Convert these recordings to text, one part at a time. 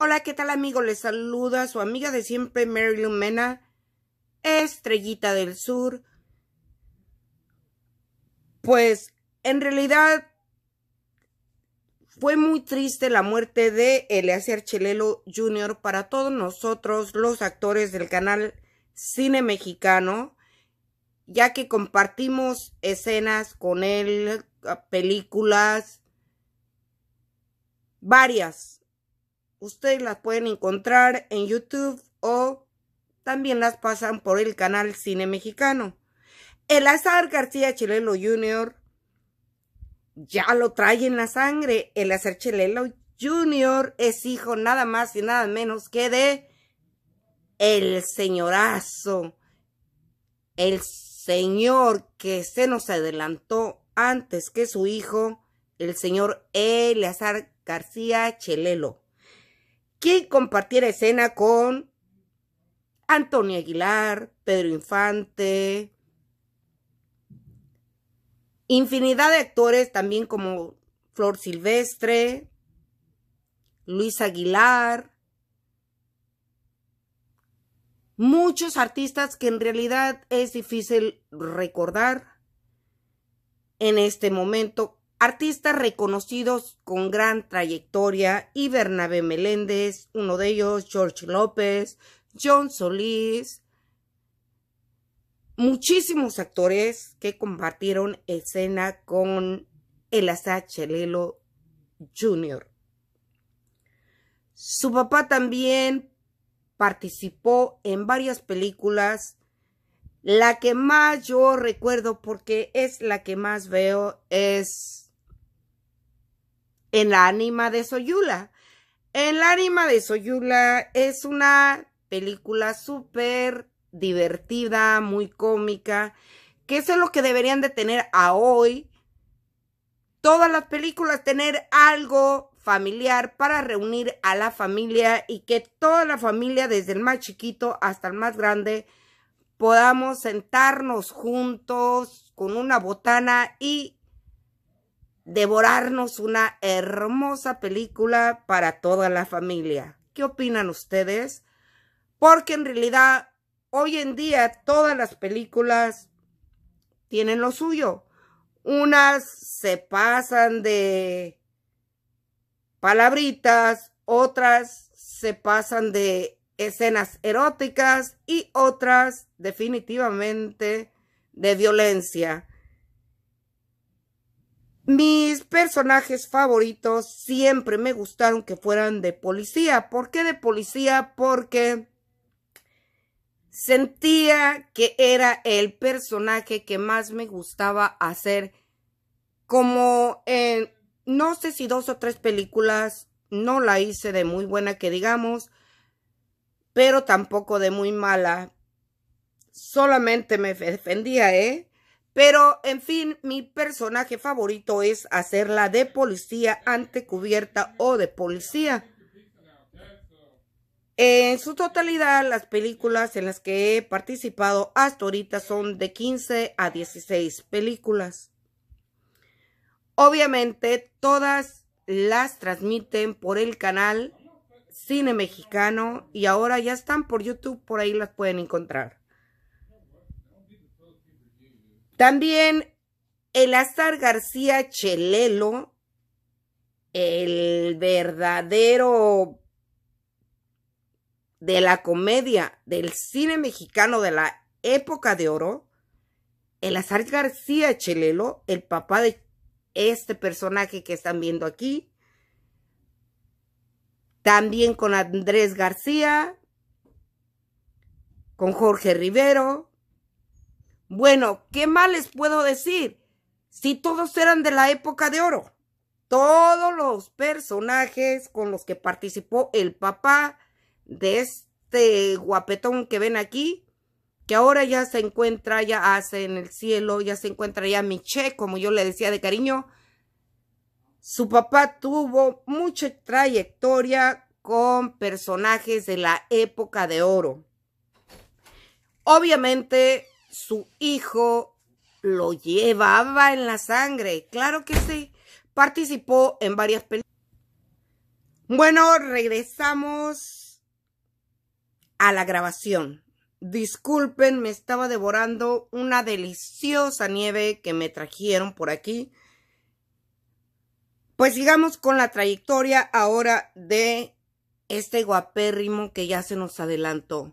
Hola, ¿qué tal amigo? Les saluda su amiga de siempre, Marilyn Mena, estrellita del sur. Pues en realidad fue muy triste la muerte de Eleazar Chelelo Jr. para todos nosotros, los actores del canal Cine Mexicano, ya que compartimos escenas con él, películas, varias Ustedes las pueden encontrar en YouTube o también las pasan por el canal Cine Mexicano. El azar García Chilelo Jr. ya lo trae en la sangre. El azar Chilelo Jr. es hijo nada más y nada menos que de el señorazo. El señor que se nos adelantó antes que su hijo, el señor Elazar García Chelelo quien compartiera escena con Antonio Aguilar, Pedro Infante, infinidad de actores también como Flor Silvestre, Luis Aguilar, muchos artistas que en realidad es difícil recordar en este momento artistas reconocidos con gran trayectoria y Bernabé Meléndez, uno de ellos, George López, John Solís, muchísimos actores que compartieron escena con el Chelelo Jr. Su papá también participó en varias películas la que más yo recuerdo porque es la que más veo es en la ánima de Soyula. En la ánima de Soyula es una película súper divertida, muy cómica, que eso es lo que deberían de tener a hoy. Todas las películas tener algo familiar para reunir a la familia y que toda la familia, desde el más chiquito hasta el más grande, podamos sentarnos juntos con una botana y devorarnos una hermosa película para toda la familia. ¿Qué opinan ustedes? Porque en realidad hoy en día todas las películas tienen lo suyo. Unas se pasan de palabritas, otras se pasan de escenas eróticas y otras definitivamente de violencia. Mis personajes favoritos siempre me gustaron que fueran de policía. ¿Por qué de policía? Porque sentía que era el personaje que más me gustaba hacer. Como en, no sé si dos o tres películas, no la hice de muy buena que digamos, pero tampoco de muy mala. Solamente me defendía, ¿eh? Pero, en fin, mi personaje favorito es hacerla de policía ante cubierta o de policía. En su totalidad, las películas en las que he participado hasta ahorita son de 15 a 16 películas. Obviamente, todas las transmiten por el canal Cine Mexicano y ahora ya están por YouTube, por ahí las pueden encontrar. También el Azar García Chelelo, el verdadero de la comedia del cine mexicano de la época de oro, El Azar García Chelelo, el papá de este personaje que están viendo aquí, también con Andrés García, con Jorge Rivero, bueno, ¿qué más les puedo decir? Si todos eran de la época de oro, todos los personajes con los que participó el papá de este guapetón que ven aquí, que ahora ya se encuentra, ya hace en el cielo, ya se encuentra ya Miche, como yo le decía de cariño. Su papá tuvo mucha trayectoria con personajes de la época de oro. Obviamente, su hijo lo llevaba en la sangre. Claro que sí. Participó en varias películas. Bueno, regresamos a la grabación. Disculpen, me estaba devorando una deliciosa nieve que me trajeron por aquí. Pues sigamos con la trayectoria ahora de este guapérrimo que ya se nos adelantó.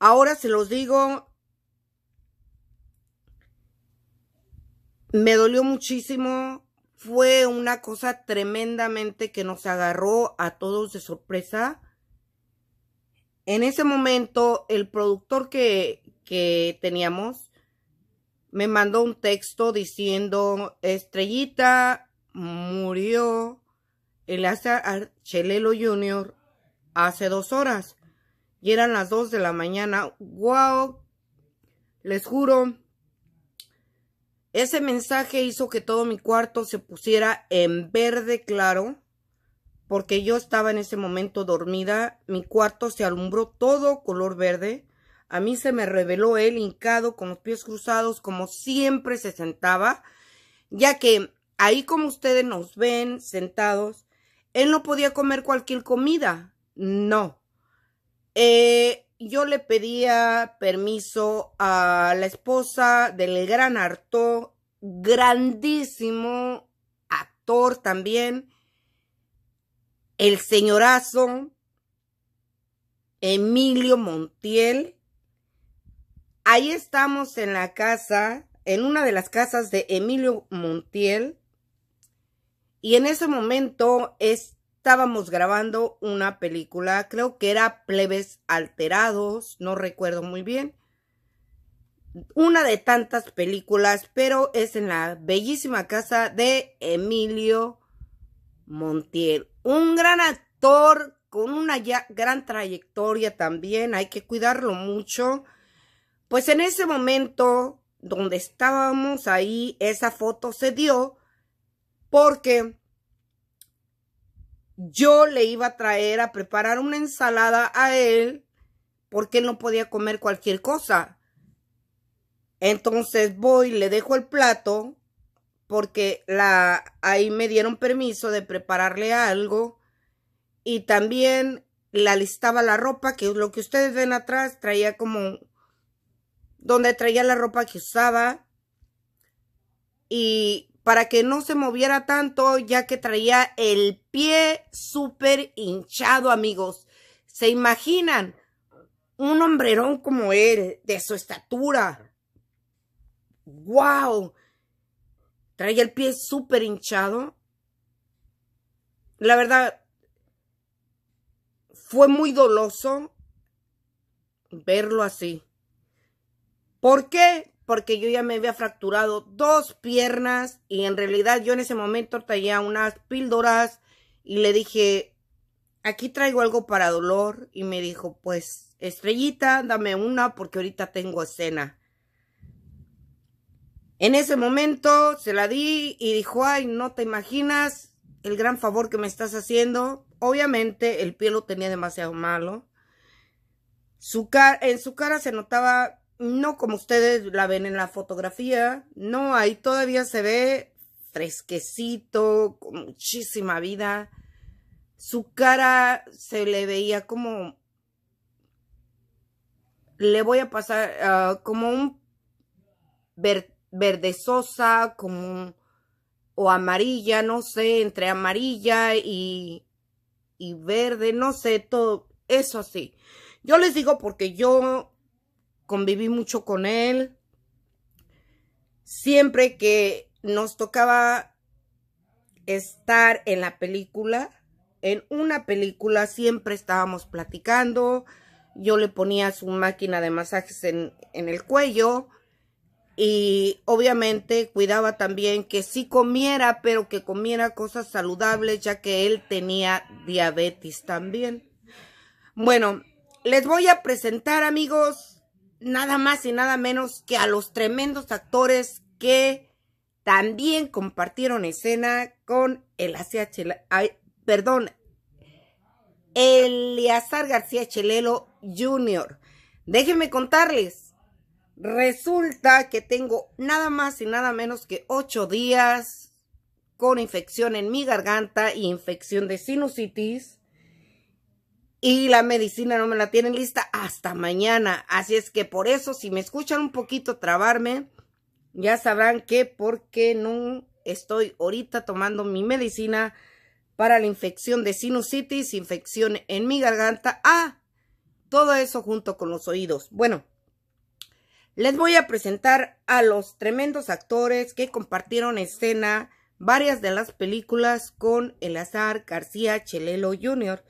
Ahora se los digo Me dolió muchísimo. Fue una cosa tremendamente que nos agarró a todos de sorpresa. En ese momento, el productor que, que teníamos me mandó un texto diciendo, Estrellita murió el Asa Chelelo Jr. hace dos horas. Y eran las dos de la mañana. ¡Wow! Les juro ese mensaje hizo que todo mi cuarto se pusiera en verde claro, porque yo estaba en ese momento dormida, mi cuarto se alumbró todo color verde, a mí se me reveló él hincado con los pies cruzados como siempre se sentaba, ya que ahí como ustedes nos ven sentados, él no podía comer cualquier comida, no. Eh, yo le pedía permiso a la esposa del gran Arto, grandísimo actor también, el señorazo Emilio Montiel. Ahí estamos en la casa, en una de las casas de Emilio Montiel. Y en ese momento es estábamos grabando una película, creo que era Plebes Alterados, no recuerdo muy bien. Una de tantas películas, pero es en la bellísima casa de Emilio Montiel. Un gran actor con una gran trayectoria también, hay que cuidarlo mucho. Pues en ese momento donde estábamos ahí, esa foto se dio porque yo le iba a traer a preparar una ensalada a él porque él no podía comer cualquier cosa. Entonces voy, le dejo el plato porque la, ahí me dieron permiso de prepararle algo y también la listaba la ropa, que lo que ustedes ven atrás, traía como donde traía la ropa que usaba y para que no se moviera tanto ya que traía el pie súper hinchado, amigos. ¿Se imaginan? Un hombrerón como él, de su estatura. ¡Wow! Traía el pie súper hinchado. La verdad, fue muy doloso verlo así. ¿Por qué? porque yo ya me había fracturado dos piernas y en realidad yo en ese momento traía unas píldoras y le dije, aquí traigo algo para dolor y me dijo, pues estrellita, dame una porque ahorita tengo escena. En ese momento se la di y dijo, ay, no te imaginas el gran favor que me estás haciendo. Obviamente el pie lo tenía demasiado malo. Su en su cara se notaba no como ustedes la ven en la fotografía, no, ahí todavía se ve fresquecito, con muchísima vida. Su cara se le veía como... Le voy a pasar ah, como un Verde sosa, como... o amarilla, no sé, entre amarilla y, y verde, no sé, todo eso así. Yo les digo porque yo conviví mucho con él. Siempre que nos tocaba estar en la película, en una película siempre estábamos platicando, yo le ponía su máquina de masajes en, el cuello y obviamente cuidaba también que sí comiera, pero que comiera cosas saludables, ya que él tenía diabetes también. Bueno, les voy a presentar amigos nada más y nada menos que a los tremendos actores que también compartieron escena con el ACH, perdón, Eliazar García Chelelo Jr. Déjenme contarles, resulta que tengo nada más y nada menos que ocho días con infección en mi garganta y infección de sinusitis y la medicina no me la tienen lista hasta mañana. Así es que por eso, si me escuchan un poquito trabarme, ya sabrán que porque no estoy ahorita tomando mi medicina para la infección de sinusitis, infección en mi garganta. Ah, todo eso junto con los oídos. Bueno, les voy a presentar a los tremendos actores que compartieron escena varias de las películas con Elazar García Chelelo Jr.,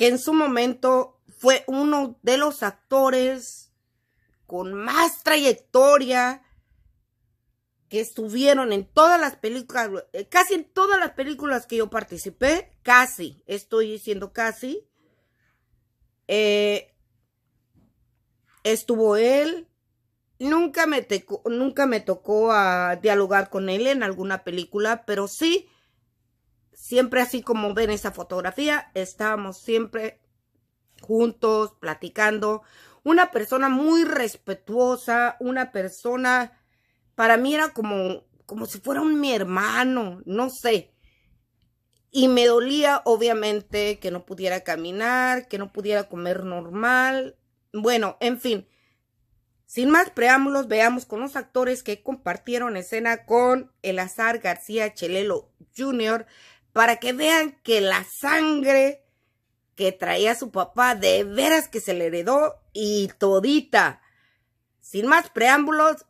que en su momento fue uno de los actores con más trayectoria que estuvieron en todas las películas, eh, casi en todas las películas que yo participé, casi, estoy diciendo casi, eh, estuvo él, nunca me, nunca me tocó a ah, dialogar con él en alguna película, pero sí siempre así como ven esa fotografía, estábamos siempre juntos, platicando. Una persona muy respetuosa, una persona, para mí era como, como si fuera un, mi hermano, no sé. Y me dolía, obviamente, que no pudiera caminar, que no pudiera comer normal. Bueno, en fin. Sin más preámbulos, veamos con los actores que compartieron escena con Elazar García Chelelo Jr., para que vean que la sangre que traía su papá de veras que se le heredó y todita. Sin más preámbulos,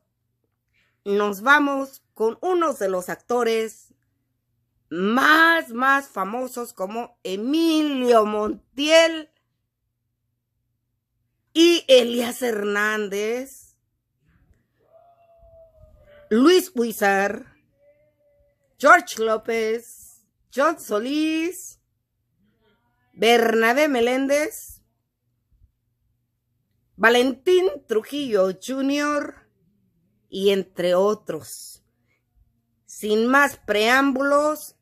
nos vamos con unos de los actores más, más famosos como Emilio Montiel y Elias Hernández, Luis Huizar, George López, John Solís, Bernabé Meléndez, Valentín Trujillo Jr. y entre otros. Sin más preámbulos,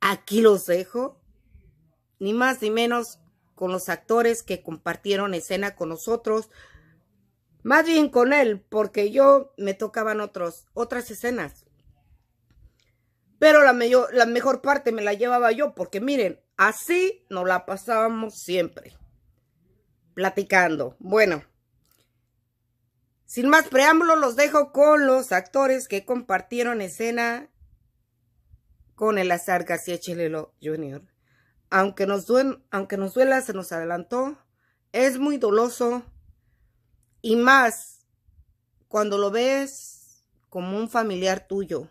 aquí los dejo, ni más ni menos con los actores que compartieron escena con nosotros, más bien con él, porque yo me tocaban otros, otras escenas. Pero la, mejor, parte me la llevaba yo, porque miren, así nos la pasábamos siempre, platicando. Bueno, sin más preámbulos, los dejo con los actores que compartieron escena con el azar García Chilelo Jr. Aunque nos, aunque nos duela, se nos adelantó. Es muy doloso. Y más cuando lo ves como un familiar tuyo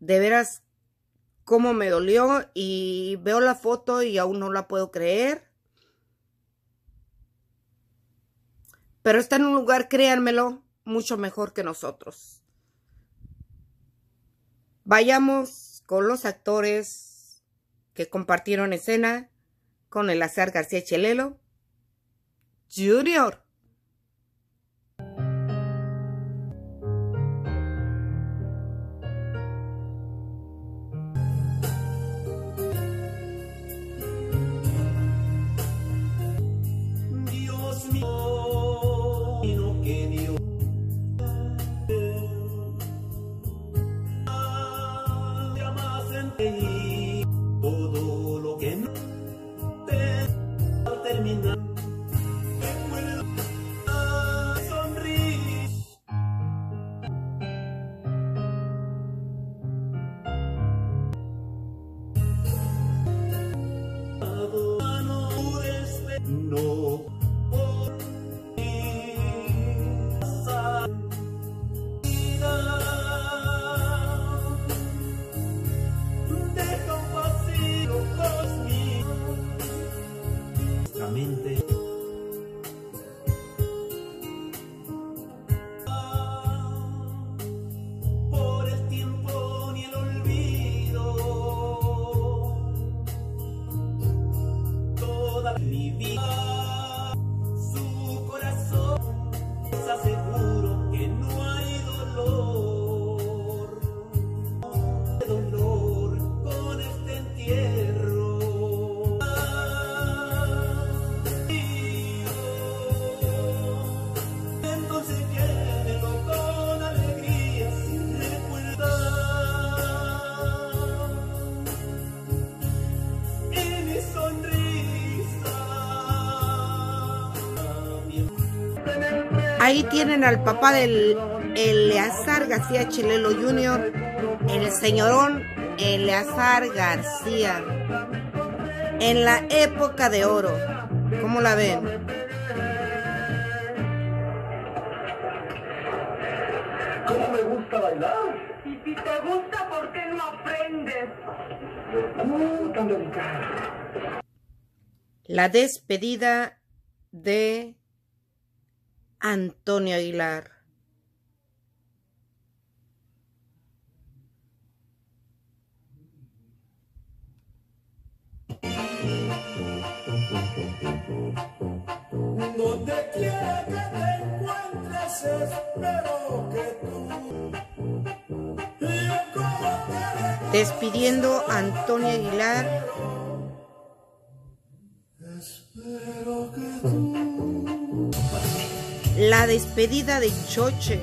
de veras cómo me dolió y veo la foto y aún no la puedo creer. Pero está en un lugar, créanmelo, mucho mejor que nosotros. Vayamos con los actores que compartieron escena con el azar García Chelelo. Junior. tienen al papá del Eleazar García Chilelo Jr., el señorón Eleazar García, en la época de oro. ¿Cómo la ven? ¿Cómo me gusta bailar? Y si te gusta, ¿por qué no aprendes? La despedida de Antonio Aguilar. Donde quiera que te encuentres, espero que tú. Despidiendo a Antonio Aguilar la despedida de Choche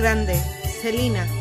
grande, Celina.